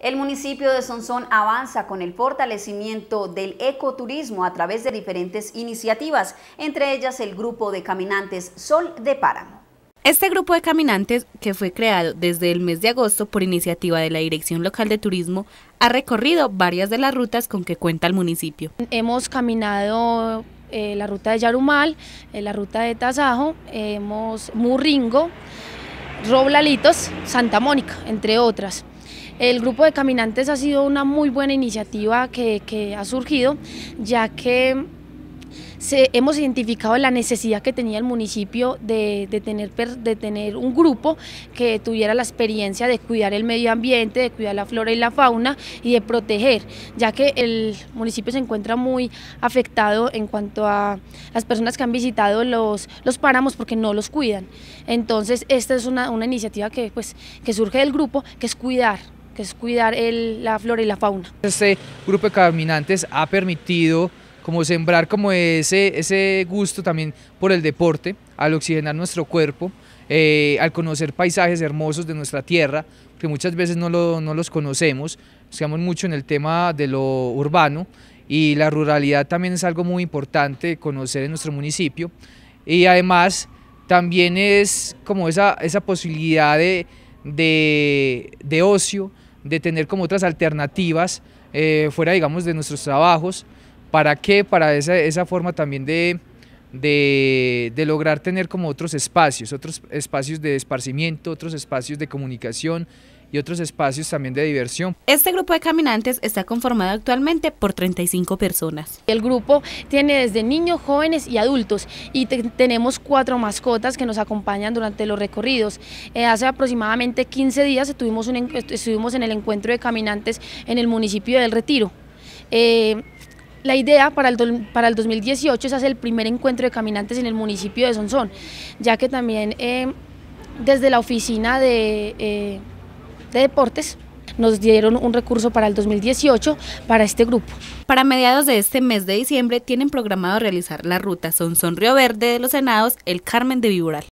El municipio de Sonsón avanza con el fortalecimiento del ecoturismo a través de diferentes iniciativas, entre ellas el grupo de caminantes Sol de Páramo. Este grupo de caminantes, que fue creado desde el mes de agosto por iniciativa de la Dirección Local de Turismo, ha recorrido varias de las rutas con que cuenta el municipio. Hemos caminado eh, la ruta de Yarumal, eh, la ruta de Tasajo, hemos Murringo, Roblalitos, Santa Mónica, entre otras. El grupo de caminantes ha sido una muy buena iniciativa que, que ha surgido, ya que hemos identificado la necesidad que tenía el municipio de, tener, de tener un grupo que tuviera la experiencia de cuidar el medio ambiente, de cuidar la flora y la fauna y de proteger, ya que el municipio se encuentra muy afectado en cuanto a las personas que han visitado los, los páramos porque no los cuidan. Entonces esta es una, iniciativa que, pues, que surge del grupo, que es cuidar que es cuidar la flora y la fauna. Este grupo de caminantes ha permitido como sembrar como ese, ese gusto también por el deporte, al oxigenar nuestro cuerpo, eh, al conocer paisajes hermosos de nuestra tierra, que muchas veces no, los conocemos, estamos mucho en el tema de lo urbano y la ruralidad también es algo muy importante conocer en nuestro municipio y además también es como esa, esa posibilidad de, ocio, de tener como otras alternativas eh, fuera digamos de nuestros trabajos, ¿Para qué? Para esa, forma también de, de, lograr tener como otros espacios, otros espacios de esparcimiento, otros espacios de comunicación y otros espacios también de diversión. Este grupo de caminantes está conformado actualmente por 35 personas. El grupo tiene desde niños, jóvenes y adultos y tenemos cuatro mascotas que nos acompañan durante los recorridos. Eh, hace aproximadamente 15 días estuvimos, en el encuentro de caminantes en el municipio del Retiro. Eh, la idea para el, para el 2018 es hacer el primer encuentro de caminantes en el municipio de Sonsón, ya que también eh, desde la oficina eh, de, deportes nos dieron un recurso para el 2018 para este grupo. Para mediados de este mes de diciembre tienen programado realizar la ruta Sonsón Río Verde de los Senados, el Carmen de Vibural.